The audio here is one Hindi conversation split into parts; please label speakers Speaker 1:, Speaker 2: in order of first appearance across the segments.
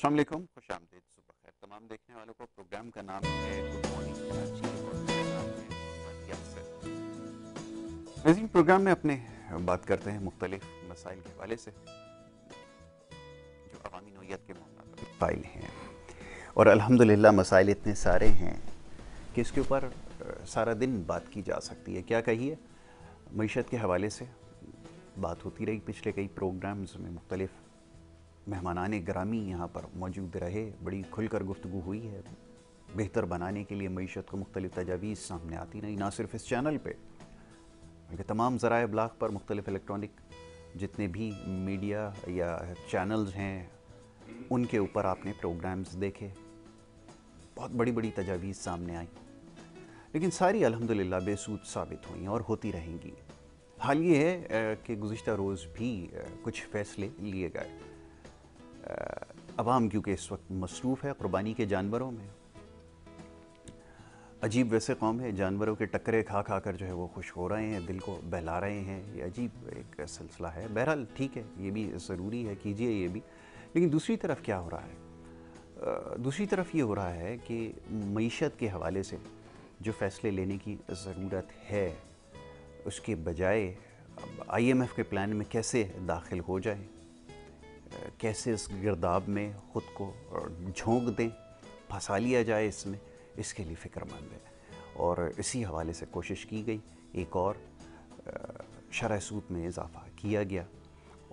Speaker 1: अस्सलाम वालेकुम खुश आमदीद सुबह खैर तमाम देखने वालों को प्रोग्राम का नाम है गुड मॉर्निंग प्रोग्राम में अपने बात करते हैं मुख्तलिफ मसाइल के हवाले से जो अवामी नोयत के मसाइल हैं और अल्हम्दुलिल्लाह मसाइल इतने सारे हैं कि इसके ऊपर सारा दिन बात की जा सकती है क्या कहिए मीशत के हवाले से बात होती रही पिछले कई प्रोग्राम्स में मुख्तलिफ़ मेहमान ग्रामी यहाँ पर मौजूद रहे बड़ी खुलकर गुफ्तु हुई है बेहतर बनाने के लिए मीशत को मुख्तलिफ तजावीज़ सामने आती रही ना सिर्फ इस चैनल पर बल्कि तमाम ज़रा ब्लाक पर मुख्तलिफ इलेक्ट्रॉनिक जितने भी मीडिया या चैनल्स हैं उनके ऊपर आपने प्रोग्राम्स देखे बहुत बड़ी बड़ी तजावीज़ सामने आई लेकिन सारी अलहमदिल्ला बेसूद साबित हुई और होती रहेंगी हाल ये है कि गुज्तर रोज़ भी कुछ फ़ैसले लिए गए आवाम क्योंकि इस वक्त मसरूफ़ है क़ुरबानी के जानवरों में अजीब वैसे कौम है जानवरों के टकरे खा खा कर जो है वो खुश हो रहे हैं दिल को बहला रहे हैं ये अजीब एक सिलसिला है बहरहाल ठीक है ये भी ज़रूरी है कीजिए ये भी लेकिन दूसरी तरफ क्या हो रहा है दूसरी तरफ ये हो रहा है कि मीशत के हवाले से जो फ़ैसले लेने की ज़रूरत है उसके बजाय आई एम एफ़ के प्लान में कैसे दाखिल हो जाए कैसे इस गिरदाब में ख़ुद को झोंक दें फंसा लिया जाए इसमें इसके लिए फ़िक्रमंद है और इसी हवाले से कोशिश की गई एक और शरह सूद में इजाफ़ा किया गया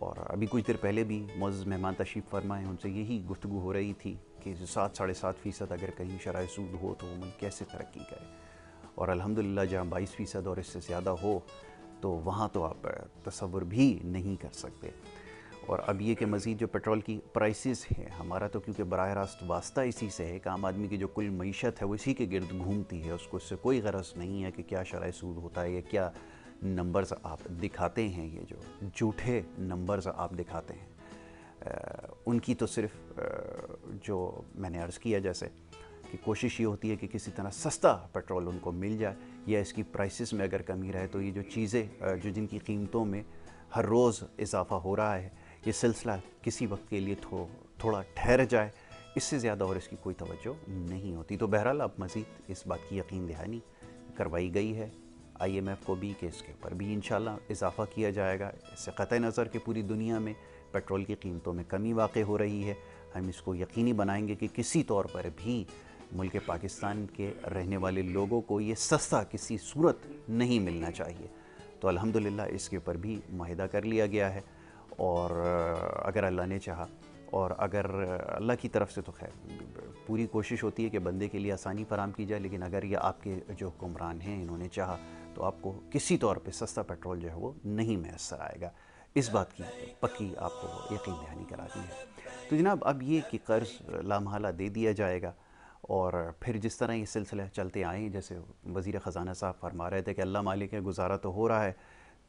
Speaker 1: और अभी कुछ देर पहले भी मोज़ मेहमान तशीफ़ फरमाए उनसे यही गुफ्तु हो रही थी कि सात साढ़े सात फ़ीसद अगर कहीं शरह सूद हो तो वो कैसे तरक्की करे और अलहमदिल्ला जहाँ बाईस फ़ीसद और इससे ज़्यादा हो तो वहाँ तो आप तस्वुर भी नहीं कर सकते और अब ये कि मज़ीद जो पेट्रोल की प्राइसेस हैं हमारा तो क्योंकि बरह रास्त वास्ता इसी से है कि आम आदमी की जो कुल मीशत है वो इसी के गर्द घूमती है उसको इससे कोई गरज नहीं है कि क्या शराय सूद होता है या क्या नंबर्स आप दिखाते हैं ये जो झूठे नंबर्स आप दिखाते हैं आ, उनकी तो सिर्फ आ, जो मैंने अर्ज़ किया जैसे कि कोशिश ये होती है कि किसी तरह सस्ता पेट्रोल उनको मिल जाए या इसकी प्राइसेस में अगर कमी रहे तो ये जो चीज़ें जो जिनकी कीमतों में हर रोज़ इजाफा हो रहा है ये सिलसिला किसी वक्त के लिए थो, थोड़ा ठहर जाए इससे ज़्यादा और इसकी कोई तवज्जो नहीं होती तो बहरहाल अब मज़ीद इस बात की यकीन दहानी करवाई गई है आईएमएफ को भी कि इसके ऊपर भी इन इजाफ़ा किया जाएगा इससे क़त नज़र कि पूरी दुनिया में पेट्रोल की कीमतों में कमी वाक़ हो रही है हम इसको यकीनी बनाएंगे कि किसी तौर पर भी मुल्क पाकिस्तान के रहने वाले लोगों को ये सस्ता किसी सूरत नहीं मिलना चाहिए तो अल्हम्दुलिल्लाह इसके ऊपर भी माहिदा कर लिया गया है और अगर अल्लाह ने चाहा और अगर अल्लाह की तरफ से तो खैर पूरी कोशिश होती है कि बंदे के लिए आसानी फराम की जाए लेकिन अगर ये आपके जो हुक्मरान हैं इन्होंने चाहा तो आपको किसी तौर पे सस्ता पेट्रोल जो है वो नहीं मैसर आएगा इस बात की पक्की आपको यकीन दहानी करानी है तो जनाब अब ये कि कर्ज़ लामहला दे दिया जाएगा और फिर जिस तरह ये सिलसिला चलते आए जैसे वज़ी ख़ज़ाना साहब फरमा रहे थे कि अल्लाह मालिक है गुजारा तो हो रहा है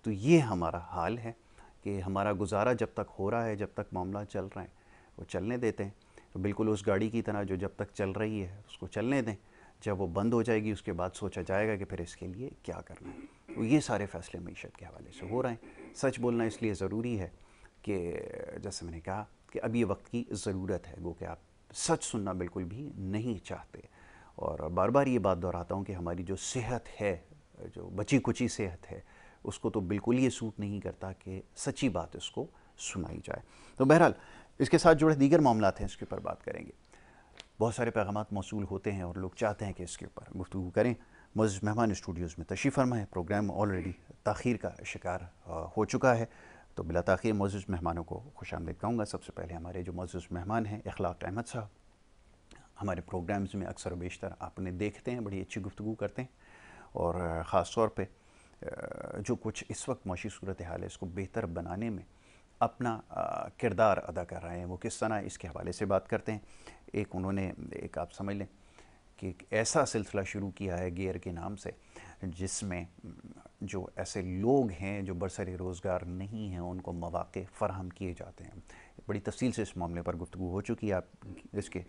Speaker 1: तो ये हमारा हाल है कि हमारा गुजारा जब तक हो रहा है जब तक मामला चल रहा है वो चलने देते हैं तो बिल्कुल उस गाड़ी की तरह जो जब तक चल रही है उसको चलने दें जब वो बंद हो जाएगी उसके बाद सोचा जाएगा कि फिर इसके लिए क्या करना है तो ये सारे फैसले मीशत के हवाले से हो रहे हैं सच बोलना इसलिए ज़रूरी है कि जैसे मैंने कहा कि अब ये वक्त की ज़रूरत है वो कि आप सच सुनना बिल्कुल भी नहीं चाहते और बार बार ये बात दोहराता हूँ कि हमारी जो सेहत है जो बची कुची सेहत है उसको तो बिल्कुल ये सूट नहीं करता कि सच्ची बात उसको सुनाई जाए तो बहरहाल इसके साथ जुड़े दीगर मामला हैं इसके ऊपर बात करेंगे बहुत सारे पैगाम मौसू होते हैं और लोग चाहते हैं कि इसके ऊपर गुफ्तु करें मज़ मेहमान स्टूडियोज़ में तशीफ़ फरमाए प्रोग्राम ऑलरेडी तखीर का शिकार हो चुका है तो बिला तख़िर मौजूद मेहमानों को खुश आमद कहूँगा सबसे पहले हमारे जो मौजूद मेहमान हैं अखलाक अहमद साहब हमारे प्रोग्राम्स में अक्सर बेशतर आपने देखते हैं बड़ी अच्छी गुफ्तु करते हैं और ख़ास तौर पर जो कुछ इस वक्त मौशी सूरत हाल है इसको बेहतर बनाने में अपना किरदार अदा कर रहे हैं वो किस तरह इसके हवाले से बात करते हैं एक उन्होंने एक आप समझ लें कि एक ऐसा सिलसिला शुरू किया है गेयर के नाम से जिसमें जो ऐसे लोग हैं जो बरसर रोज़गार नहीं हैं उनको मौाक़े फ़राहम किए जाते हैं बड़ी तफसील से इस मामले पर गुफ्तु हो चुकी है आप इसके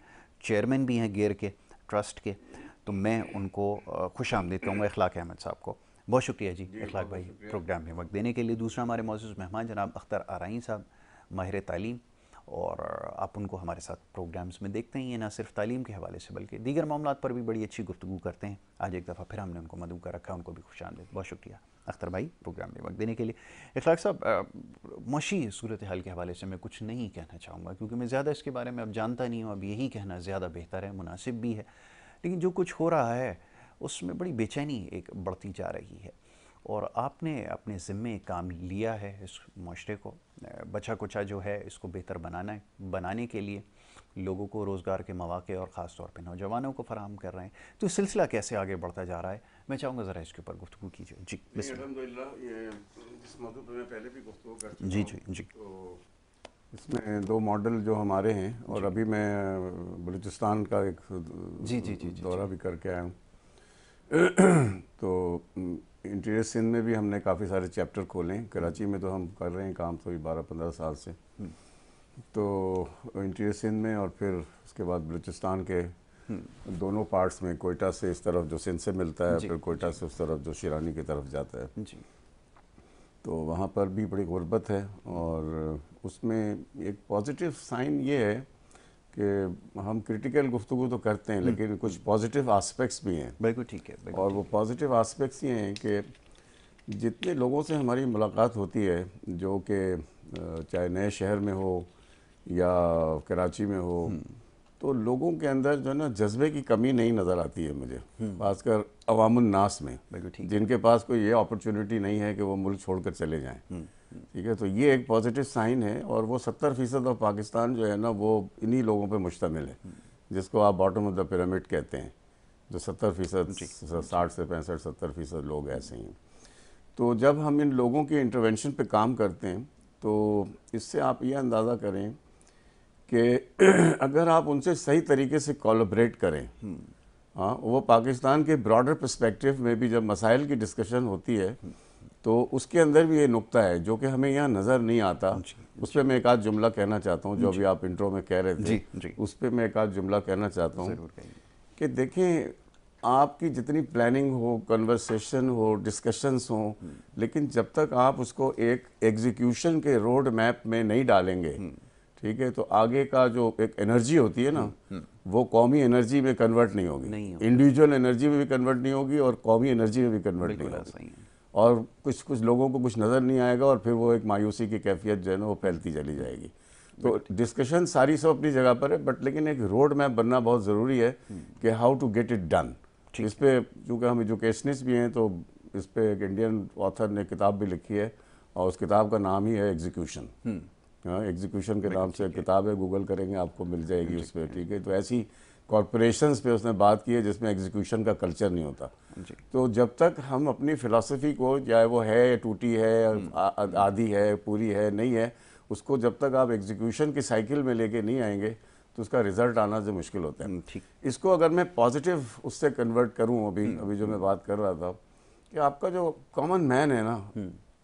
Speaker 1: चेयरमैन भी हैं गेयर के ट्रस्ट के तो मैं उनको खुश आमदी कहूँगा अखलाक अहमद साहब को बहुत शुक्रिया जी अखलाक भाई प्रोग्राम में वक्त देने के लिए दूसरा हमारे मौजूद मेहमान जनाब अख्तर आरइन साहब माहिर तालीम और आप उनको हमारे साथ प्रोग्राम्स में देखते हैं ये ना सिर्फ तालीम के हवाले से बल्कि दीगर मामला पर भी बड़ी अच्छी गुफ्तु करते हैं आज एक दफ़ा फिर हमने उनको मदू का रखा उनको भी खुश आमदेद बहुत शुक्रिया अख्तर भाई प्रोग्राम में वक्त देने के लिए इखलाक साहब मशी सूरत हाल के हवाले से मैं कुछ नहीं कहना चाहूँगा क्योंकि मैं ज़्यादा इसके बारे में अब जानता नहीं हूँ अब यही कहना ज़्यादा बेहतर है मुनासिब भी है लेकिन जो कुछ हो रहा है उसमें बड़ी बेचैनी एक बढ़ती जा रही है और आपने अपने ज़िम्मे काम लिया है इस माशरे को बचा कुचा जो है इसको बेहतर बनाना बनाने के लिए लोगों को रोज़गार के मौाक़े और ख़ास तौर पर नौजवानों को फराहम कर रहे हैं तो सिलसिला कैसे आगे बढ़ता जा रहा है मैं चाहूँगा ज़रा इसके ऊपर गुफ्तु कीजिए जी
Speaker 2: अलहमदिल्ला जिस पर मैं पहले भी गुफ्तु जी जी जी तो इसमें दो मॉडल जो हमारे हैं और अभी मैं बलूचिस्तान का एक जी जी जी दौरा भी करके आया हूँ तो इंटीरियर सिंध में भी हमने काफ़ी सारे चैप्टर खोले हैं कराची में तो हम कर रहे हैं काम तो बारह पंद्रह साल से हम्म। तो इंटीरियर सिंध में और फिर उसके बाद बलूचिस्तान के हम्म। दोनों पार्ट्स में कोयटा से इस तरफ जो सिंध से मिलता है फिर कोयटा से उस तरफ जो शिरानी की तरफ जाता है तो वहाँ पर भी बड़ी गुर्बत है और उसमें एक पॉजिटिव साइन ये है कि हम क्रिटिकल गुफ्तु तो करते हैं हम्म। लेकिन कुछ पॉजिटिव आस्पेक्ट्स भी हैं बिल्कुल ठीक है और वो पॉजिटिव आस्पेक्ट्स ये हैं कि जितने लोगों से हमारी मुलाकात होती है जो कि चाहे नए शहर में हो या कराची में हो हम्म। तो लोगों के अंदर जो है ना जज्बे की कमी नहीं नज़र आती है मुझे हम्म। खासकर अवामनास में जिनके पास कोई ये अपॉर्चुनिटी नहीं है कि वो मुल्क छोड़कर चले जाएं ठीक है तो ये एक पॉजिटिव साइन है और वो सत्तर फीसद ऑफ पाकिस्तान जो है ना वो इन्हीं लोगों पे मुश्तमिल है जिसको आप बॉटम ऑफ द पिरामिड कहते हैं जो सत्तर फीसद साठ से पैंसठ सत्तर फीसद लोग ऐसे ही हैं तो जब हम इन लोगों के इंटरवेंशन पे काम करते हैं तो इससे आप ये अंदाज़ा करें कि अगर आप उनसे सही तरीके से कोलोब्रेट करें हम्म। हाँ वो पाकिस्तान के ब्रॉडर परस्पेक्टिव में भी जब मसाइल की डिस्कशन होती है तो उसके अंदर भी ये नुकता है जो कि हमें यहाँ नज़र नहीं आता उस पर मैं एक आध जुमला कहना चाहता हूँ जो अभी आप इंट्रो में कह रहे थे जी, जी। उस पर मैं एक आध जुमला कहना चाहता हूँ कि देखें आपकी जितनी प्लानिंग हो कन्वर्सेशन हो डिस्कशंस हो लेकिन जब तक आप उसको एक एग्जीक्यूशन के रोड मैप में नहीं डालेंगे हम्म। ठीक है तो आगे का जो एक एनर्जी होती है ना हम्म, हम्म। वो कौमी एनर्जी में कन्वर्ट नहीं होगी इंडिविजुअल एनर्जी में भी कन्वर्ट नहीं होगी और कौमी एनर्जी में भी कन्वर्ट नहीं होगा और कुछ कुछ लोगों को कुछ नज़र नहीं आएगा और फिर वो एक मायूसी की कैफियत जो है ना वो फैलती चली जाएगी तो डिस्कशन सारी सब अपनी जगह पर है बट लेकिन एक रोड मैप बनना बहुत ज़रूरी है कि how to get it done इस पर चूँकि हम एजुकेशनिस्ट भी हैं तो इस पर एक इंडियन ऑथर ने किताब भी लिखी है और उस किताब का नाम ही है एग्जीक्यूशन हम्म। एग्जीक्यूशन हाँ, के नाम से किताब है गूगल करेंगे आपको मिल जाएगी उस पर ठीक है तो ऐसी कॉरपोरेशंस पे उसने बात की है जिसमें एग्जीक्यूशन का कल्चर नहीं होता तो जब तक हम अपनी फ़िलासफ़ी को चाहे वो है टूटी है हम्म। आधी है पूरी है नहीं है उसको जब तक आप एग्जीक्यूशन की साइकिल में लेके नहीं आएंगे तो उसका रिजल्ट आना जो मुश्किल होता है हम्म, ठीक इसको अगर मैं पॉजिटिव उससे कन्वर्ट करूँ अभी हम्म। अभी जो मैं बात कर रहा था कि आपका जो कॉमन मैन है ना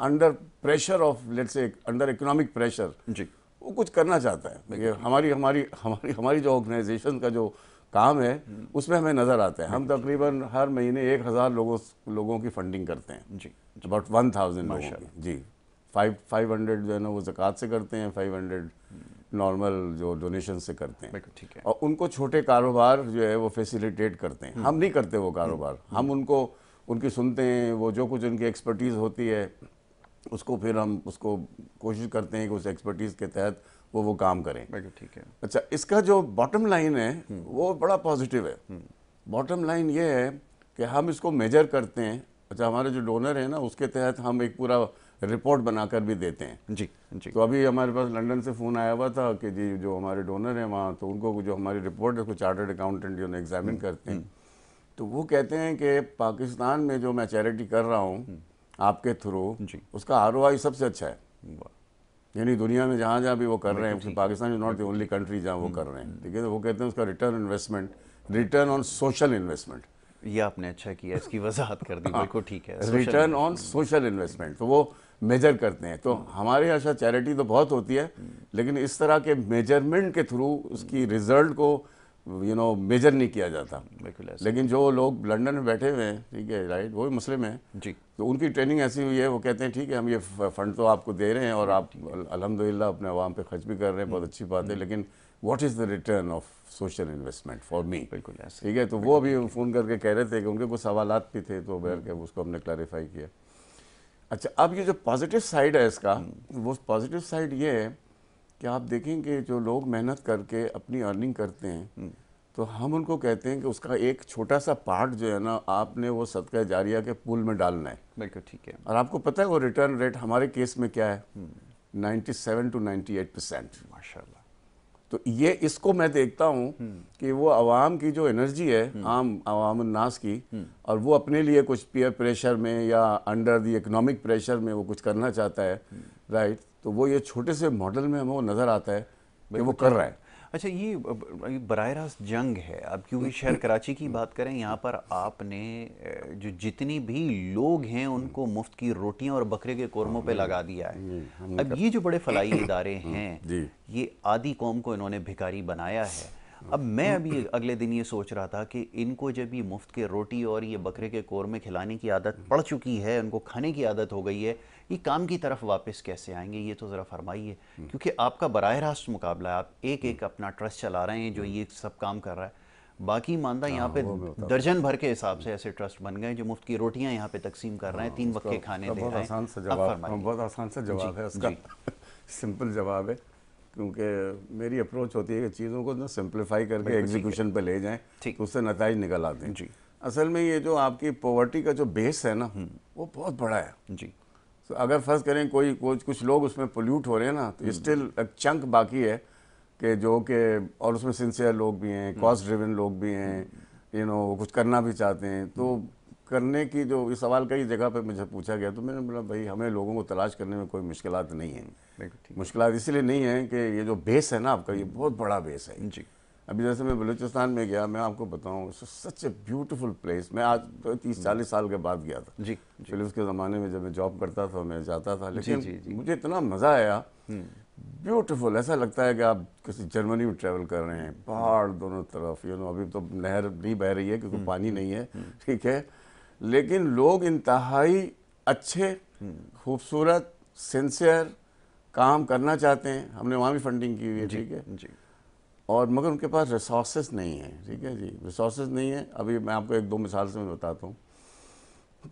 Speaker 2: under pressure of let's say under economic pressure जी वो कुछ करना चाहता है हमारी हमारी हमारी हमारी जो ऑर्गेनाइजेशन का जो काम है उसमें हमें नज़र आते हैं हम तकरीबन हर महीने एक हज़ार लोगों लोगों की फंडिंग करते हैं जी अबाउट वन थाउजेंड जी फाइव फाइव हंड्रेड जो है ना वो ज़क़़त से करते हैं फाइव हंड्रेड नॉर्मल जो डोनेशन से करते हैं ठीक है और उनको छोटे कारोबार जो है वो फैसिलिटेट करते हैं हम्म। हम नहीं करते वो कारोबार हम्म। हम उनको उनकी सुनते हैं वो जो कुछ उनकी एक्सपर्टीज़ होती है उसको फिर हम उसको कोशिश करते हैं कि उस एक्सपर्टीज़ के तहत वो वो काम करें ठीक है अच्छा इसका जो बॉटम लाइन है हम्म। वो बड़ा पॉजिटिव है बॉटम हम्म। लाइन ये है कि हम इसको मेजर करते हैं अच्छा हमारे जो डोनर है ना उसके तहत हम एक पूरा रिपोर्ट बनाकर भी देते हैं जी जी तो अभी हमारे पास लंदन से फ़ोन आया हुआ था कि जी जो हमारे डोनर हैं वहाँ तो उनको जो हमारी रिपोर्ट है चार्टर्ड अकाउंटेंट जो एग्जामिन हम्म, करते हैं तो वो कहते हैं कि पाकिस्तान में जो मैं चैरिटी कर रहा हूँ आपके थ्रू उसका आर सबसे अच्छा है यानी दुनिया में जहाँ जहाँ भी वो कर रहे हैं Pakistan is not the only country जहाँ वो कर रहे हैं ठीक है तो वो कहते हैं उसका return investment return on social investment ये आपने अच्छा किया इसकी वजाहत कर दी हाँ। बिल्कुल ठीक है रिटर्न ऑन सोशल इन्वेस्टमेंट तो वो मेजर करते हैं तो हम्म। हमारे यहाँ शायद चैरिटी तो बहुत होती है हम्म। लेकिन इस तरह के मेजरमेंट के थ्रू उसकी रिजल्ट को यू नो मेजर नहीं किया जाता बिल्कुल लेकिन जो लोग लंदन में बैठे हुए हैं ठीक है राइट वो भी मुस्लिम हैं जी तो उनकी ट्रेनिंग ऐसी हुई है वो कहते हैं ठीक है हम ये फंड तो आपको दे रहे हैं और आप अलहमदिल्ला अपने आवाम पे खर्च भी कर रहे हैं बहुत हम्म, अच्छी बात है हम्म। लेकिन what is the return of social investment for me बिल्कुल ठीक है तो वो अभी फ़ोन करके कह रहे थे कि उनके कुछ सवाल भी थे तो बैठ हम्म। के उसको हमने क्लैरिफाई किया अच्छा अब ये जो पॉजिटिव साइड है इसका वो पॉजिटिव साइड ये है कि आप देखें कि जो लोग मेहनत करके अपनी अर्निंग करते हैं हम्म। तो हम उनको कहते हैं कि उसका एक छोटा सा पार्ट जो है ना आपने वो सदका जारिया के पूल में डालना है बिल्कुल ठीक है और आपको पता है वो रिटर्न रेट हमारे केस में क्या है 97 टू 98 परसेंट माशा तो ये इसको मैं देखता हूँ हम्म। कि वो आवाम की जो एनर्जी है हम्म। आम आवाम नास की और वो अपने लिए कुछ पीयर प्रेशर में या अंडर द इकोनॉमिक प्रेशर में वो कुछ करना चाहता है राइट तो वो ये छोटे से मॉडल में हमें वो नज़र आता है कि वो कर रहा है
Speaker 1: अच्छा ये बर रास्त जंग है अब क्योंकि शहर कराची की बात करें यहाँ पर आपने जो जितनी भी लोग हैं उनको मुफ्त की रोटियाँ और बकरे के कौरमों पे हम्म। लगा दिया है हम्म, अब ये जो बड़े फलाई इदारे हम्म, हैं ये आदि कौम को इन्होंने भिकारी बनाया है अब मैं अभी अगले दिन ये सोच रहा था कि इनको जब ये मुफ्त के रोटी और ये बकरे के कौरमे खिलाने की आदत पड़ चुकी है उनको खाने की आदत हो गई है ये काम की तरफ वापस कैसे आएंगे ये तो ज़रा फरमाइए क्योंकि आपका बरह रास्त मुकाबला है आप एक एक हम्म। अपना ट्रस्ट चला रहे हैं जो हम्म। ये सब काम कर रहा है बाकी मानदा हाँ, यहाँ पे दर्जन भर के हिसाब से ऐसे ट्रस्ट बन गए जो मुफ्त की रोटियां यहाँ पे तकसीम कर रहे हैं हाँ, तीन वक्त खाने आसान रहे जवाब हाँ, बहुत आसान सा जवाब है उसका सिंपल जवाब है
Speaker 2: क्योंकि मेरी अप्रोच होती है कि चीज़ों को ना सिंप्लीफाई करके एग्जीक्यूशन पे ले जाएं ठीक तो उससे नतज निकल आते हैं जी असल में ये जो आपकी पॉवर्टी का जो बेस है ना हम्म। वो बहुत बड़ा है जी तो अगर फर्ज करें कोई कुछ लोग उसमें पोल्यूट हो रहे हैं ना तो स्टिल हम्म। एक चंक बाकी है कि जो कि और उसमें सिंसियर लोग भी हैं कॉस्ट हम्म। ड्रिवन लोग भी हैं यू हम्म। नो कुछ करना भी चाहते हैं तो करने की जो इस सवाल कई जगह पर मुझे पूछा गया तो मैंने बोला भाई हमें लोगों को तलाश करने में कोई मुश्किल नहीं है मुश्किल इसलिए नहीं है कि ये जो बेस है ना आपका ये बहुत बड़ा बेस है जी अभी जैसे मैं बलूचिस्तान में गया मैं आपको बताऊँ सच ए ब्यूटिफुल प्लेस मैं आज तीस चालीस साल के बाद गया था जी फिल्म के ज़माने में जब मैं जॉब करता था मैं जाता था लेकिन जी, जी, जी. मुझे इतना मज़ा आया ब्यूटीफुल हम्म। ऐसा लगता है कि आप किसी जर्मनी में ट्रैवल कर रहे हैं पहाड़ दोनों तरफ यू नो अभी तो नहर नहीं बह रही है क्योंकि हम्म। पानी नहीं है हम्म। ठीक है लेकिन लोग इंतहाई अच्छे खूबसूरत सिंसियर काम करना चाहते हैं हमने वहाँ भी फंडिंग की हुई है ठीक है और मगर उनके पास रिसोर्स नहीं है ठीक है जी रिसोर्स नहीं है अभी मैं आपको एक दो मिसाल से मैं बताता हूँ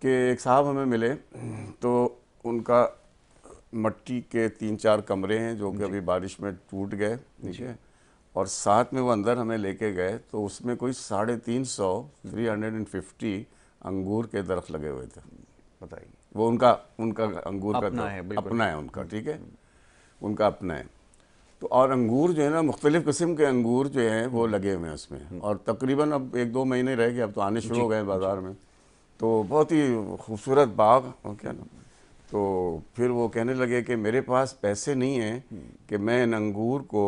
Speaker 2: कि एक साहब हमें मिले तो उनका मट्टी के तीन चार कमरे हैं जो कि अभी बारिश में टूट गए ठीक है और साथ में वो अंदर हमें लेके गए तो उसमें कोई साढ़े तीन सौ थ्री हंड्रेड एंड फिफ्टी अंगूर के दरख्त लगे हुए थे बताइए वो उनका उनका अंगूर अपना का है, अपना है उनका ठीक है हम्म। उनका अपना है तो और अंगूर जो है ना मुख्तलिफ़ किस्म के अंगूर जो हैं वो लगे हुए हैं उसमें हम्म। और तकरीबन अब एक दो महीने रह गए अब तो आने शुरू हो गए बाज़ार में तो बहुत ही खूबसूरत बाग क्या ना तो फिर वो कहने लगे कि मेरे पास पैसे नहीं हैं हम्म। कि मैं इन अंगूर को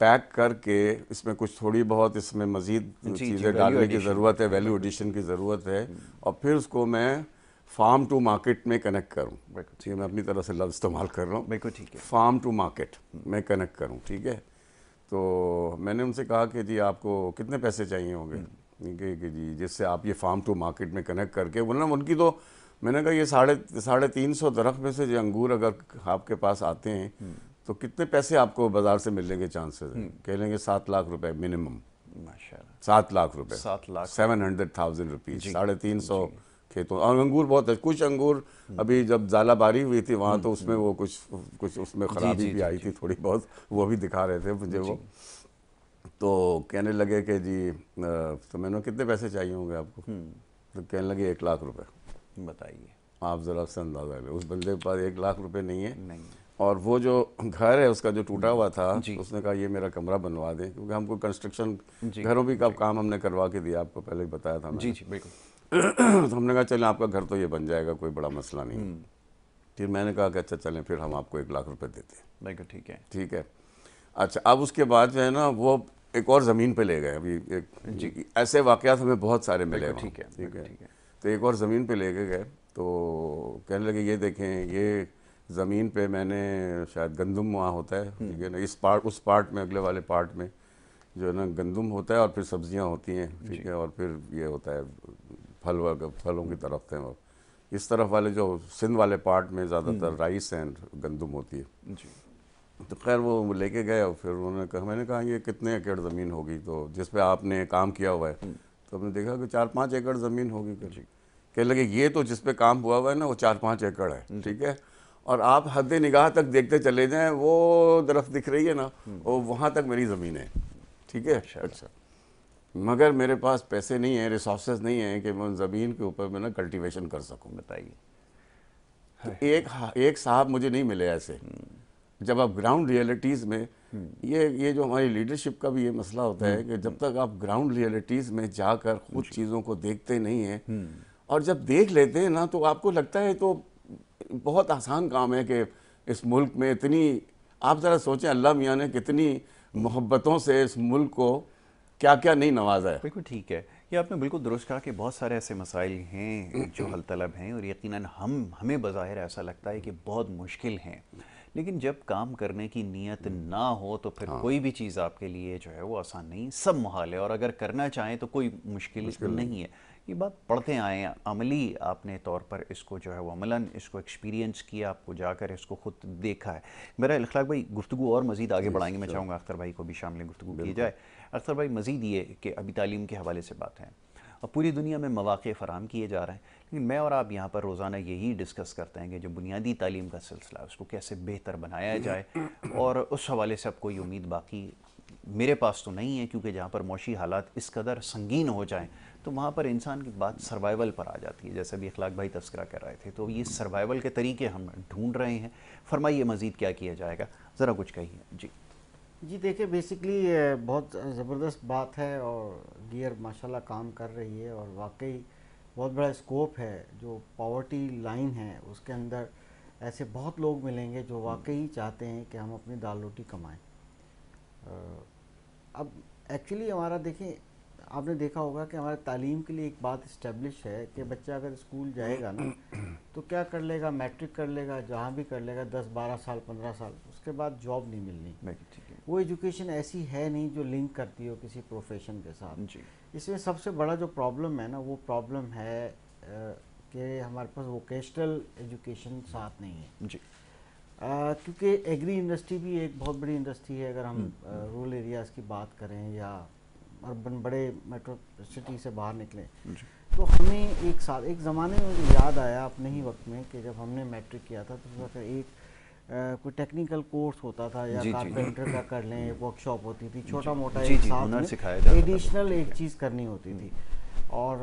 Speaker 2: पैक करके इसमें कुछ थोड़ी बहुत इसमें मज़ीद चीज़ें डालने की ज़रूरत है वैल्यू एडिशन की ज़रूरत है और फिर उसको मैं फार्म टू मार्केट में कनेक्ट करूँ ठीक है मैं अपनी तरह से लफ्ज़ इस्तेमाल कर रहा हूँ बिल्कुल ठीक है फार्म टू मार्केट में कनेक्ट करूँ ठीक है तो मैंने उनसे कहा कि जी आपको कितने पैसे चाहिए होंगे हम्म। कि, कि जी जिससे आप ये फार्म टू मार्केट में कनेक्ट करके बोलना उनकी तो मैंने कहा ये साढ़े साढ़े तीन सौ दरख्त में से जो अंगूर अगर आपके पास आते हैं हम्म। तो कितने पैसे आपको बाज़ार से मिलने के चांसेस हैं हम्म। कह लेंगे सात लाख रुपए मिनिमम सात लाख रुपए सात lakh seven hundred thousand rupees साढ़े तीन सौ खेतों और अंगूर बहुत है कुछ अंगूर हम्म। अभी जब जाला बारी हुई थी वहाँ तो हम्म, उसमें हम्म। वो कुछ कुछ उसमें ख़राबी भी आई थी थोड़ी बहुत वो भी दिखा रहे थे मुझे वो तो कहने लगे कि जी तो मैंने कितने पैसे चाहिए होंगे आपको तो कहने लगे एक लाख रुपए बताइए आप ज़रा से अंदाज़ा लें उस बंदे के पास एक लाख रुपए नहीं है नहीं और वो जो घर है उसका जो टूटा हुआ था उसने कहा ये मेरा कमरा बनवा दें क्योंकि हमको कंस्ट्रक्शन घरों भी का काम हमने करवा के दिया आपको पहले बताया था जी जी बिल्कुल तो हमने कहा चलें आपका घर तो ये बन जाएगा कोई बड़ा मसला नहीं हम्म। फिर मैंने कहा कि अच्छा चलें फिर हम आपको एक लाख रुपए देते हैं ठीक है ठीक है अच्छा अब उसके बाद जो है ना वो एक और ज़मीन पे ले गए अभी एक जी ऐसे वाक़ात हमें बहुत सारे मिले ठीक है ठीक है तो एक और ज़मीन पे ले के गए तो कहने लगे ये देखें ये ज़मीन पे मैंने शायद गंदम वहाँ होता है हम्म। ठीक है ना इस पार्ट उस पार्ट में अगले वाले पार्ट में जो है ना गंदम होता है और फिर सब्जियाँ होती हैं ठीक है और फिर ये होता है फल फलों की तरफ थे और इस तरफ वाले जो सिंध वाले पार्ट में ज़्यादातर राइस हम्म। एंड गंदम होती है जी तो खैर वो लेके गए और फिर उन्होंने कहा मैंने कहा ये कितने एकड़ ज़मीन होगी तो जिस पे आपने काम किया हुआ है हम्म। तो हमने देखा कि चार पाँच एकड़ ज़मीन होगी जी कहने लगे ये तो जिस पे काम हुआ हुआ है ना वो चार पाँच एकड़ है ठीक है और आप हद निगाह तक देखते चले जाएँ वो दरख्त दिख रही है ना वो हम्म। वहाँ तक मेरी ज़मीन है ठीक है अच्छा मगर मेरे पास पैसे नहीं हैं रिसोर्सेज नहीं हैं कि मैं उन ज़मीन के ऊपर मैं ना कल्टीवेशन कर सकूँ बताइए तो हाँ। एक एक साहब मुझे नहीं मिले ऐसे हम्म। जब आप ग्राउंड रियलिटीज़ में हम्म। ये ये जो हमारी लीडरशिप का भी ये मसला होता है हम्म। कि जब तक आप ग्राउंड रियलिटीज़ में जाकर खुद चीज़ों को देखते नहीं हैं और जब देख लेते हैं ना तो आपको लगता है तो बहुत आसान काम है कि इस मुल्क में इतनी आप ज़रा सोचें अल्लाह मियाँ ने कितनी मोहब्बतों से इस मुल्क को क्या क्या नहीं नवाजा है बिल्कुल ठीक
Speaker 1: है ये आपने बिल्कुल दुरुस्त कहा कि बहुत सारे ऐसे मसाइल हैं जो हल तलब हैं और यकीनन हम हमें बज़ाहिर ऐसा लगता है कि बहुत मुश्किल हैं लेकिन जब काम करने की नीयत ना हो तो फिर हाँ। कोई भी चीज़ आपके लिए जो है वो आसान नहीं सब मुहाल है और अगर करना चाहें तो कोई मुश्किल, मुश्किल नहीं है ये बात पढ़ते आए अमली आपने तौर पर इसको जो है वो अमला इसको एक्सपीरियंस किया आपको जाकर इसको खुद देखा है मेरा अखलाक भाई गुफ्तु और मज़ीद आगे बढ़ाएंगे मैं चाहूँगा अख्तर भाई को भी शामिल गुफ्तु की जाए अक्सर भाई मज़ीद ये कि अभी तालीम के हवाले से बात है और पूरी दुनिया में मौाक़ फ़राम किए जा रहे हैं लेकिन मैं और आप यहाँ पर रोज़ाना यही डिस्कस करते हैं कि जो बुनियादी तालीम का सिलसिला उसको कैसे बेहतर बनाया जाए और उस हवाले से अब कोई उम्मीद बाकी मेरे पास तो नहीं है क्योंकि जहाँ पर मौशी हालात इस कदर संगीन हो जाएँ तो वहाँ पर इंसान की बात सर्वाइवल पर आ जाती है जैसे अभी अखलाक भाई तस्करा कर रहे थे तो ये सर्वाइवल के तरीके हम ढूंढ रहे हैं फरमाइए मज़ीद क्या किया जाएगा ज़रा कुछ कहिए जी
Speaker 3: जी देखिए बेसिकली बहुत ज़बरदस्त बात है और गियर माशाल्लाह काम कर रही है और वाकई बहुत बड़ा स्कोप है जो पावर्टी लाइन है उसके अंदर ऐसे बहुत लोग मिलेंगे जो हम्म। वाकई चाहते हैं कि हम अपनी दाल रोटी कमाएं अब एक्चुअली हमारा देखें आपने देखा होगा कि हमारे तालीम के लिए एक बात इस्टेब्लिश है कि बच्चा अगर स्कूल जाएगा ना तो क्या कर लेगा मैट्रिक कर लेगा जहाँ भी कर लेगा दस बारह साल पंद्रह साल उसके बाद जॉब नहीं मिलनी वो एजुकेशन ऐसी है नहीं जो लिंक करती हो किसी प्रोफेशन के साथ इसमें सबसे बड़ा जो प्रॉब्लम है ना वो प्रॉब्लम है कि हमारे पास वोकेशनल एजुकेशन साथ नहीं है जी क्योंकि एग्री इंडस्ट्री भी एक बहुत बड़ी इंडस्ट्री है अगर हम रूरल हम्म। एरियाज़ की बात करें या अर्बन बड़े मेट्रो सिटी से बाहर निकले तो हमें एक साथ एक ज़माने में मुझे याद आया अपने ही वक्त में कि जब हमने मैट्रिक किया था तो वक्त एक कोई टेक्निकल कोर्स होता था या कारपेंटर का कर लें वर्कशॉप होती थी छोटा मोटा एक साल एडिशनल एक चीज़ करनी होती थी और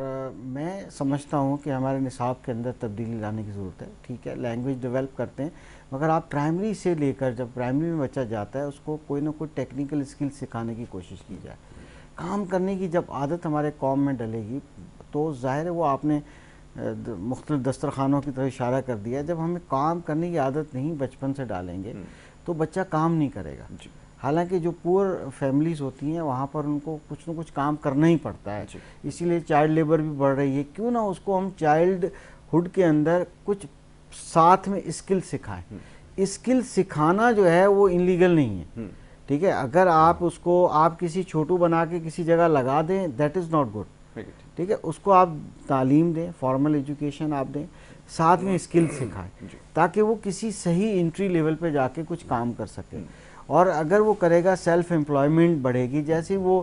Speaker 3: मैं समझता हूँ कि हमारे निसाब के अंदर तब्दीली लाने की ज़रूरत है ठीक है लैंग्वेज डेवलप करते हैं मगर आप प्राइमरी से लेकर जब प्राइमरी में बच्चा जाता है उसको कोई ना कोई टेक्निकल स्किल सिखाने की कोशिश की जाए काम करने की जब आदत हमारे कौम में डलेगी तो ज़ाहिर है वो आपने मुख्तु दस्तरखानों की तरह इशारा कर दिया जब हमें काम करने की आदत नहीं बचपन से डालेंगे हम्म। तो बच्चा काम नहीं करेगा हालांकि जो पुअर फैमिलीज़ होती हैं वहाँ पर उनको कुछ ना कुछ काम करना ही पड़ता है इसीलिए चाइल्ड लेबर भी बढ़ रही है क्यों ना उसको हम चाइल्ड हुड के अंदर कुछ साथ में स्किल सिखाएं हम्म। स्किल सिखाना जो है वो इनलीगल नहीं है हम्म। ठीक है अगर आप उसको आप किसी छोटू बना के किसी जगह लगा दें दैट इज़ नॉट गुड ठीक है उसको आप तालीम दें फॉर्मल एजुकेशन आप दें साथ में स्किल hmm. सिखाएं ताकि वो किसी सही इंट्री लेवल पे जाके कुछ काम hmm. कर सके hmm. और अगर वो करेगा सेल्फ एम्प्लॉयमेंट बढ़ेगी जैसे वो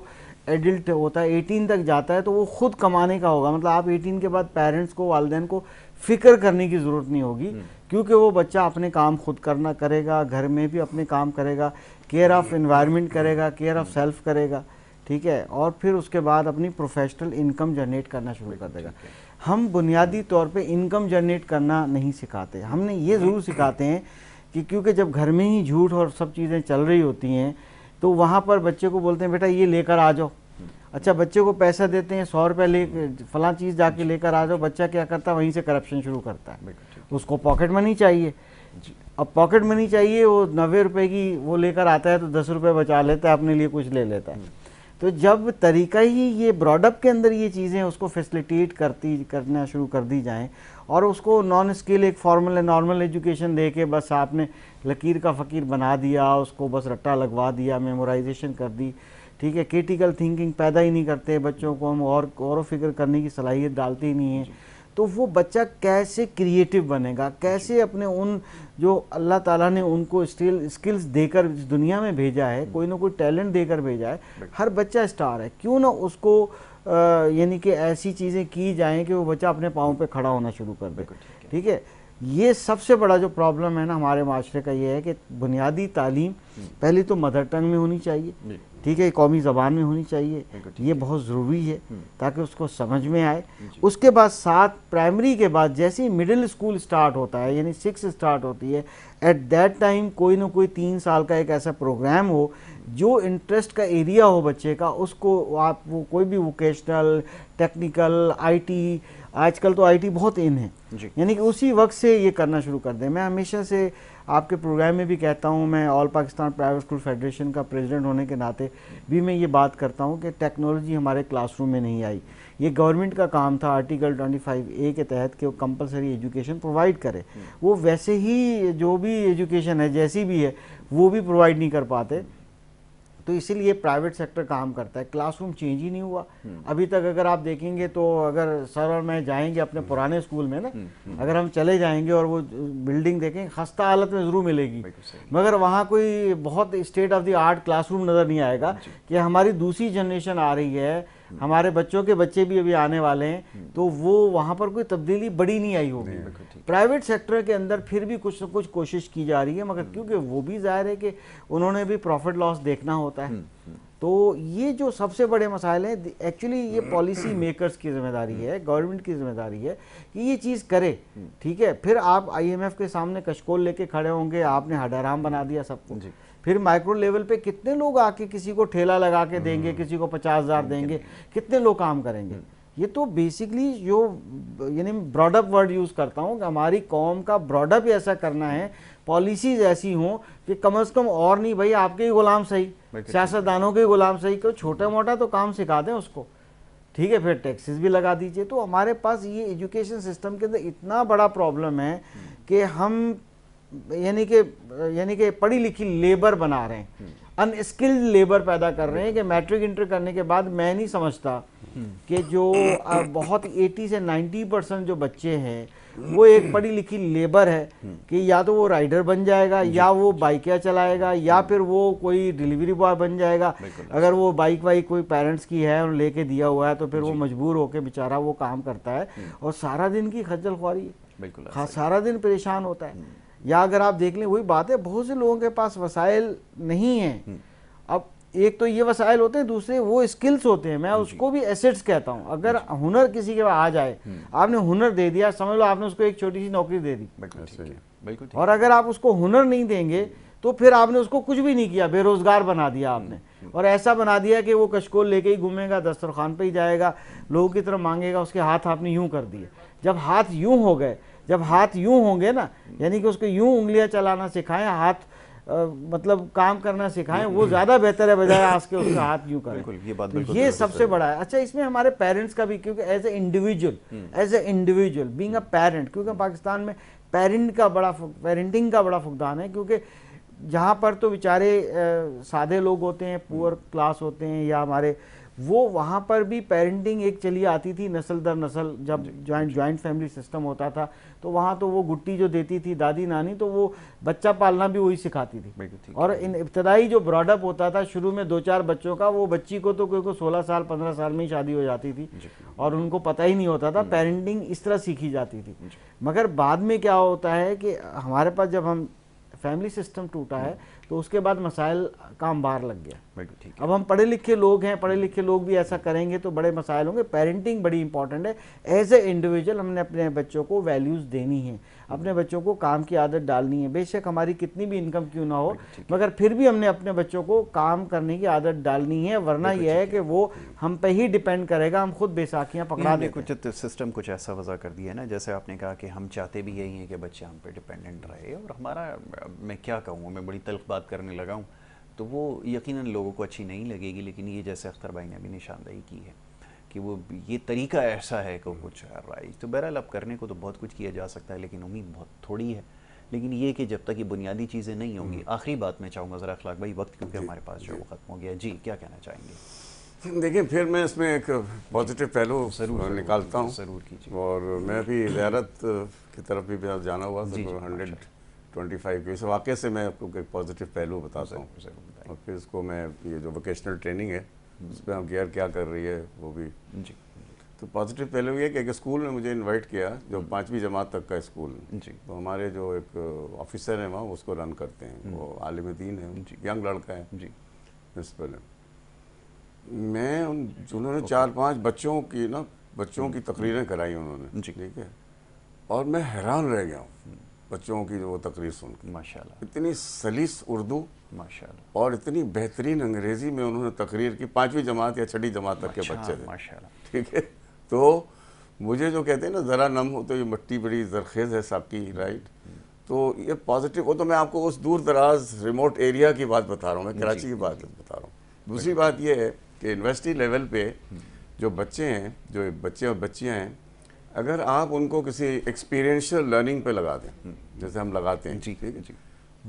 Speaker 3: एडल्ट होता है एटीन तक जाता है तो वो खुद कमाने का होगा मतलब आप एटीन के बाद पेरेंट्स को वालदेन को फिक्र करने की ज़रूरत नहीं होगी क्योंकि वो बच्चा अपने काम खुद करना करेगा घर में भी अपने काम करेगा केयर ऑफ इन्वायरमेंट करेगा केयर ऑफ सेल्फ करेगा ठीक है और फिर उसके बाद अपनी प्रोफेशनल इनकम जनरेट करना शुरू कर देगा हम बुनियादी तौर पे इनकम जनरेट करना नहीं सिखाते हमने ये ज़रूर सिखाते हैं कि क्योंकि जब घर में ही झूठ और सब चीज़ें चल रही होती हैं तो वहाँ पर बच्चे को बोलते हैं बेटा ये लेकर आ जाओ अच्छा बच्चे को पैसा देते हैं सौ रुपये ले फला चीज़ जाके लेकर आ जाओ बच्चा क्या करता है वहीं से करप्शन शुरू करता है उसको पॉकेट मनी चाहिए अब पॉकेट मनी चाहिए वो नब्बे रुपए की वो लेकर आता है तो दस रुपये बचा लेता है अपने लिए कुछ ले लेता है तो जब तरीका ही ये ब्रॉडअप के अंदर ये चीज़ें उसको फैसिलिटेट करती करना शुरू कर दी जाएं और उसको नॉन स्किल एक फॉर्मल नॉर्मल एजुकेशन दे के बस आपने लकीर का फ़कीर बना दिया उसको बस रट्टा लगवा दिया मेमोराइजेशन कर दी ठीक है क्रिटिकल थिंकिंग पैदा ही नहीं करते बच्चों को हम और और फिक्र करने की सलाहियत डालते ही नहीं है तो वो बच्चा कैसे क्रिएटिव बनेगा कैसे अपने उन जो अल्लाह ताला ने उनको स्टिल स्किल्स देकर इस दुनिया में भेजा है हम्म। कोई ना कोई टैलेंट देकर भेजा है हर बच्चा स्टार है क्यों ना उसको यानी कि ऐसी चीज़ें की जाएँ कि वो बच्चा अपने पाँव पर खड़ा होना शुरू कर दे ठीक है ये सबसे बड़ा जो प्रॉब्लम है ना हमारे माशरे का ये है कि बुनियादी तालीम हम्म। पहले तो मदर टंग में होनी चाहिए ठीक है कौमी ज़बान में होनी चाहिए ये बहुत ज़रूरी है हम्म। ताकि उसको समझ में आए उसके बाद साथ प्राइमरी के बाद जैसे ही मिडिल स्कूल स्टार्ट होता है यानी सिक्स स्टार्ट होती है एट दैट टाइम कोई ना कोई तीन साल का एक ऐसा प्रोग्राम हो जो इंटरेस्ट का एरिया हो बच्चे का उसको आप वो कोई भी वोकेशनल टेक्निकल आईटी आजकल तो आईटी बहुत इन है यानी कि उसी वक्त से ये करना शुरू कर दें मैं हमेशा से आपके प्रोग्राम में भी कहता हूँ मैं all Pakistan private school federation का प्रेसिडेंट होने के नाते भी मैं ये बात करता हूँ कि टेक्नोलॉजी हमारे क्लासरूम में नहीं आई ये गवर्नमेंट का काम था आर्टिकल 25 ए के तहत कि वो कंपलसरी एजुकेशन प्रोवाइड करे हम्म। वो वैसे ही जो भी एजुकेशन है जैसी भी है वो भी प्रोवाइड नहीं कर पाते तो इसीलिए प्राइवेट सेक्टर काम करता है क्लासरूम चेंज ही नहीं हुआ हम्म। अभी तक अगर आप देखेंगे तो अगर सर और मैं जाएंगे अपने हम्म। पुराने स्कूल में ना हम्म, अगर हम चले जाएंगे और वो बिल्डिंग देखेंगे खस्ता हालत में ज़रूर मिलेगी मगर वहाँ कोई बहुत state of the art classroom नज़र नहीं आएगा कि हमारी दूसरी जनरेशन आ रही है हम्म। हमारे बच्चों के बच्चे भी अभी आने वाले हैं हम्म। तो वो वहाँ पर कोई तब्दीली बड़ी नहीं आई होगी प्राइवेट सेक्टर के अंदर फिर भी कुछ ना कुछ कोशिश की जा रही है मगर हम्म। क्योंकि वो भी जाहिर है कि उन्होंने भी प्रॉफिट लॉस देखना होता है तो ये जो सबसे बड़े मसाइल हैं एक्चुअली ये पॉलिसी मेकर्स की जिम्मेदारी है गवर्नमेंट की जिम्मेदारी है कि ये चीज़ करे ठीक है फिर आप आईएमएफ के सामने कशकोल लेके खड़े होंगे आपने हडाराम बना दिया सबको फिर माइक्रो लेवल पे कितने लोग आके किसी को ठेला लगा के देंगे हम्म। किसी को पचास हज़ार हम्म। देंगे कितने लोग काम करेंगे हम्म। ये तो बेसिकली जो यानी ब्रॉडअप वर्ड यूज़ करता हूँ हमारी कौम का ब्रॉडअप ऐसा करना है पॉलिसीज ऐसी हों कि कम से कम और नहीं भाई आपके ही गुलाम सही सियासतदानों के गुलाम सही क्यों छोटा मोटा तो काम सिखा दें उसको ठीक है फिर टैक्सेस भी लगा दीजिए तो हमारे पास ये एजुकेशन सिस्टम के अंदर इतना बड़ा प्रॉब्लम है कि हम यानी कि यानी कि पढ़ी लिखी लेबर बना रहे हैं अनस्किल्ड हम्म। लेबर पैदा कर रहे हैं कि मैट्रिक इंटर करने के बाद मैं नहीं समझता हम्म। कि जो बहुत 80 से 90 परसेंट जो बच्चे हैं वो एक हम्म। पढ़ी लिखी लेबर है कि या तो वो राइडर बन जाएगा या वो बाइकिया चलाएगा या फिर वो कोई डिलीवरी बॉय बन जाएगा अगर वो बाइक वाइक कोई पेरेंट्स की है और लेके दिया हुआ है तो फिर वो मजबूर होकर बेचारा वो काम करता है और सारा दिन की खज्जल खुआरी है हाँ सारा दिन परेशान होता है या अगर आप देख लें वही बात है बहुत से लोगों के पास वसाइल नहीं है हम्म। अब एक तो ये वसाइल होते हैं दूसरे वो स्किल्स होते हैं मैं उसको भी एसेट्स कहता हूँ अगर हुनर किसी के पास आ जाए हम्म। आपने हुनर दे दिया समझ लो आपने उसको एक छोटी सी नौकरी दे दी
Speaker 2: बिल्कुल
Speaker 3: और अगर आप उसको हुनर नहीं देंगे तो फिर आपने उसको कुछ भी नहीं किया बेरोजगार बना दिया हम्म। आपने और ऐसा बना दिया कि वो कशकोल लेके ही घूमेगा दस्तरखान पे ही जाएगा लोगों की तरफ मांगेगा उसके हाथ आपने यूं कर दिए जब हाथ यूं हो गए जब हाथ यूं होंगे ना यानी कि उसको यूं उंगलियां चलाना सिखाएं हाथ आ, मतलब काम करना सिखाएं वो ज़्यादा बेहतर है बजाय आज के उसका हाथ
Speaker 1: यूं करें ये बात तो ये सबसे
Speaker 3: बड़ा है अच्छा इसमें हमारे पेरेंट्स का भी क्योंकि as a individual as a individual being a parent क्योंकि पाकिस्तान में पेरेंट का बड़ा पेरेंटिंग का बड़ा फुकदान है क्योंकि जहाँ पर तो बेचारे सादे लोग होते हैं पुअर क्लास हम्म। होते हैं या हमारे वो वहाँ पर भी पेरेंटिंग एक चली आती थी नस्ल दर नस्ल जब ज्वाइंट ज्वाइंट फैमिली सिस्टम होता था तो वहाँ तो वो गुट्टी जो देती थी दादी नानी तो वो बच्चा पालना भी वही सिखाती थी और इन इब्तदाई जो ब्रॉडअप होता था शुरू में दो चार बच्चों का वो बच्ची को तो कोई को सोलह साल पंद्रह साल में ही शादी हो जाती थी और उनको पता ही नहीं होता था पेरेंटिंग हम्म। इस तरह सीखी जाती थी मगर बाद में क्या होता है कि हमारे पास जब हम फैमिली सिस्टम टूटा है हम्म। तो उसके बाद मसाइल काम बाहर लग गया बिल्कुल ठीक अब हम पढ़े लिखे लोग हैं पढ़े लिखे लोग भी ऐसा करेंगे तो बड़े मसाइल होंगे पेरेंटिंग बड़ी इंपॉर्टेंट है एज ए इंडिविजुअल हमने अपने बच्चों को वैल्यूज़ देनी है अपने बच्चों को काम की आदत डालनी है बेशक हमारी कितनी भी इनकम क्यों ना हो मगर फिर भी हमने अपने बच्चों को काम करने की आदत डालनी है वरना यह है कि वो हम पे ही डिपेंड करेगा हम खुद बेसाखियाँ पकड़ा दें
Speaker 1: कुछ सिस्टम कुछ ऐसा वजह कर दिया है ना जैसे आपने कहा कि हम चाहते भी यही हैं कि बच्चे हम पे डिपेंडेंट रहे और हमारा मैं क्या कहूँगा मैं बड़ी तल्ख बात करने लगा हूँ तो वो यकीनन लोगों को अच्छी नहीं लगेगी लेकिन ये जैसे अख्तर भाई ने अभी निशानदेही की है कि वो ये तरीका ऐसा है कि कुछ राइज तो बहरहाल अब करने को तो बहुत कुछ किया जा सकता है लेकिन उम्मीद बहुत थोड़ी है लेकिन ये कि जब तक ये बुनियादी चीज़ें नहीं होंगी हम्म। आखिरी बात मैं चाहूँगा ज़रा अखलाक भाई वक्त क्योंकि हमारे पास जो ख़त्म हो गया जी क्या कहना चाहेंगे
Speaker 2: देखिए फिर मैं इसमें एक पॉजिटिव पहलू जरूर निकालता हूँ ज़रूर कीजिए और मैं भी ज्यारत की तरफ भी जाना हुआ हंड्रेड ट्वेंटी फाइव इस वाक़े से मैं आपको एक पॉजिटिव पहलू बताता हूँ और फिर इसको मैं ये जो वोकेशनल ट्रेनिंग है उस पर हम केयर क्या कर रही है वो भी जी तो पॉजिटिव पहले ये कि एक स्कूल ने मुझे इनवाइट किया जो हम्म। पाँचवीं जमात तक का स्कूल जी तो हमारे जो एक ऑफिसर हैं वहाँ उसको रन करते हैं हम्म। वो आलिम दीन है यंग लड़का है जी प्रिंसिपल है मैं उन जिन्होंने चार पांच बच्चों की ना बच्चों हम्म। की तकरीरें कराई उन्होंने ठीक है और मैं हैरान रह गया हूँ बच्चों की वो तकरीर सुन माशाल्लाह इतनी सलीस उर्दू माशाल्लाह और इतनी बेहतरीन अंग्रेज़ी में उन्होंने तकरीर की पाँचवीं जमात या छठी जमात तक के बच्चे थे माशाल्लाह ठीक है तो मुझे जो कहते हैं ना ज़रा नम हो तो ये मट्टी बड़ी जरखेज़ है साकी राइट तो ये पॉजिटिव हो तो मैं आपको उस दूर दराज रिमोट एरिया की बात बता रहा हूँ मैं कराची की बात बता रहा हूँ दूसरी बात ये है कि यूनिवर्सिटी लेवल पे जो बच्चे हैं जो बच्चे और बच्चियाँ हैं अगर आप उनको किसी एक्सपीरियंशियल लर्निंग पे लगा दें हम्म। जैसे हम लगाते हैं ठीक है जी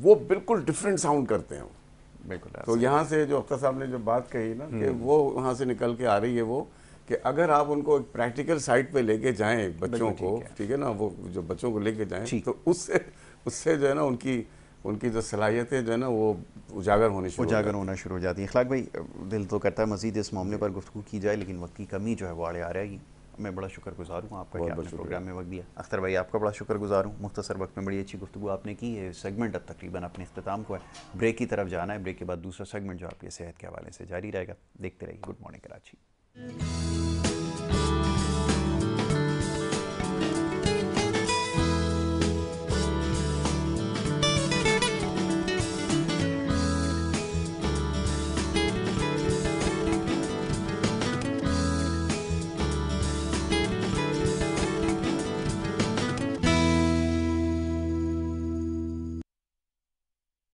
Speaker 2: वो बिल्कुल डिफरेंट साउंड करते हैं वो बिल्कुल तो यहाँ से जो अख्तर साहब ने जो बात कही ना कि हम्म। वो वहाँ से निकल के आ रही है वो कि अगर आप उनको एक प्रैक्टिकल साइड पे लेके जाएं बच्चों को ठीक है ना वो जो बच्चों को लेके जाएं तो उससे उससे जो है ना उनकी उनकी जो सलाहियतें जो है ना वो उजागर होने शुरू उजागर होना
Speaker 1: शुरू हो जाती है अखलाक भाई दिल तो करता है मजीद इस मामले पर गुफ्तु की जाए लेकिन वक्त की कमी जो है वो आड़े आ रहेगी मैं बड़ा शुक्रगुजार हूँ आपका क्या आपने प्रोग्राम में वक्त दिया अख्तर भाई आपका बड़ा शुक्रगुजार हूँ मुख्तर वक्त में बड़ी अच्छी गुफ्तु आपने की है सेगमेंट अब तकरीबन अपने अख्ताम को है ब्रेक की तरफ जाना है ब्रेक के बाद दूसरा सेगमेंट जो आपके सेहत के हवाले से जारी रहेगा देखते रहिए गुड मॉर्निंग कराची